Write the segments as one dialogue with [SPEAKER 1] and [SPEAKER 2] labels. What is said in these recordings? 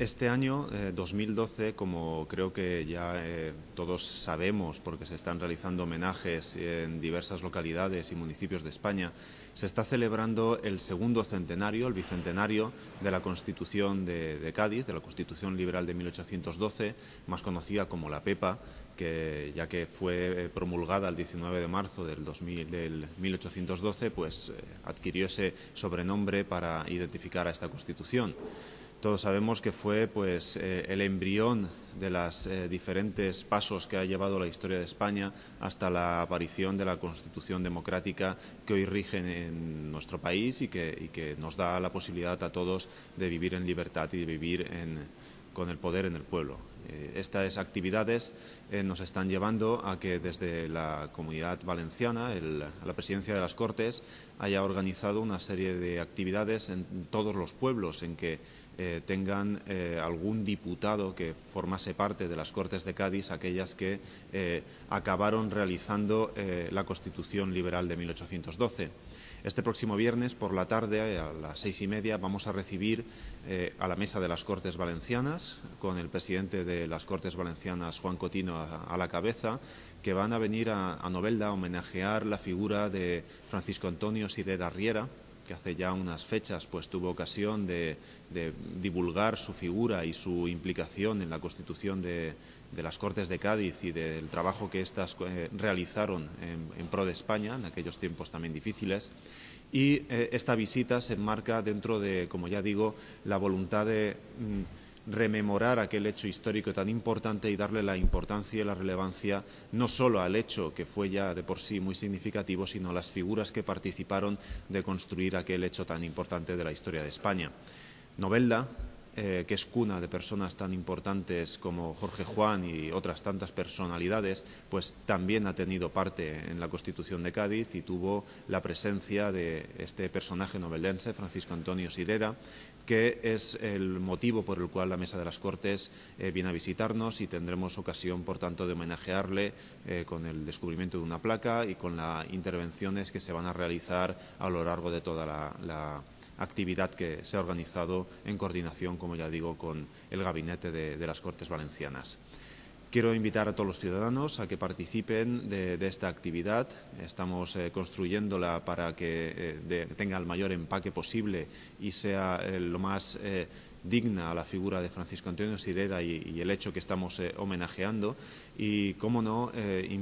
[SPEAKER 1] Este año, 2012, eh, como creo que ya eh, todos sabemos, porque se están realizando homenajes en diversas localidades y municipios de España, se está celebrando el segundo centenario, el bicentenario de la Constitución de, Cádiz, de la Constitución Liberal de 1812, más conocida como la PEPA, que ya que fue eh, promulgada el 19 de marzo del, 1812, pues adquirió ese sobrenombre para identificar a esta Constitución. Todos sabemos que fue pues, eh, el embrión de los eh, diferentes pasos que ha llevado la historia de España hasta la aparición de la Constitución democrática que hoy rige en nuestro país y que, nos da la posibilidad a todos de vivir en libertad y de vivir con el poder en el pueblo. Eh, estas actividades eh, nos están llevando a que desde la Comunidad Valenciana, la Presidencia de las Cortes, haya organizado una serie de actividades en todos los pueblos en que eh, tengan algún diputado que formase parte de las Cortes de Cádiz, aquellas que acabaron realizando la Constitución Liberal de 1812. Este próximo viernes por la tarde, a las seis y media, vamos a recibir a la mesa de las Cortes Valencianas con el presidente de de las Cortes Valencianas, Juan Cotino, a, la cabeza, que van a venir a, Novelda a homenajear la figura de Francisco Antonio Sirera Riera, que hace ya unas fechas pues tuvo ocasión de, divulgar su figura y su implicación en la constitución de, las Cortes de Cádiz y del trabajo que éstas eh, realizaron en, pro de España en aquellos tiempos también difíciles. Y eh, esta visita se enmarca dentro de, como ya digo, la voluntad de... Mm, rememorar aquel hecho histórico tan importante y darle la importancia y la relevancia no solo al hecho que fue ya de por sí muy significativo, sino a las figuras que participaron de construir aquel hecho tan importante de la historia de España. Novelda, eh, que es cuna de personas tan importantes como Jorge Juan y otras tantas personalidades, pues también ha tenido parte en la Constitución de Cádiz y tuvo la presencia de este personaje novelense, Francisco Antonio Sirera, que es el motivo por el cual la Mesa de las Cortes eh, viene a visitarnos y tendremos ocasión, por tanto, de homenajearle eh, con el descubrimiento de una placa y con las intervenciones que se van a realizar a lo largo de toda la actividad que se ha organizado en coordinación, como ya digo, con el Gabinete de, las Cortes Valencianas. Quiero invitar a todos los ciudadanos a que participen de, esta actividad. Estamos eh, construyéndola para que eh, tenga el mayor empaque posible y sea eh, lo más digna a la figura de Francisco Antonio Sirera y, el hecho que estamos eh, homenajeando y, cómo no, eh,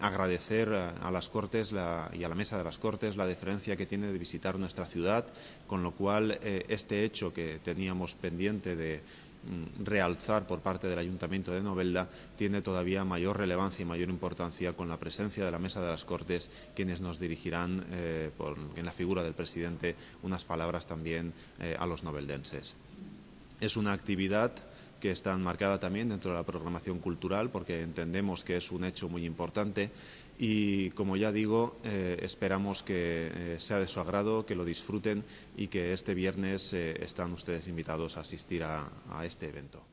[SPEAKER 1] agradecer a, las Cortes y a la Mesa de las Cortes la deferencia que tiene de visitar nuestra ciudad, con lo cual eh, este hecho que teníamos pendiente de mm, realzar por parte del Ayuntamiento de Novelda tiene todavía mayor relevancia y mayor importancia con la presencia de la Mesa de las Cortes, quienes nos dirigirán en la figura del presidente unas palabras también a los noveldenses. Es una actividad que está enmarcada también dentro de la programación cultural porque entendemos que es un hecho muy importante y como ya digo, eh, esperamos que eh, sea de su agrado, que lo disfruten y que este viernes eh, están ustedes invitados a asistir a este evento.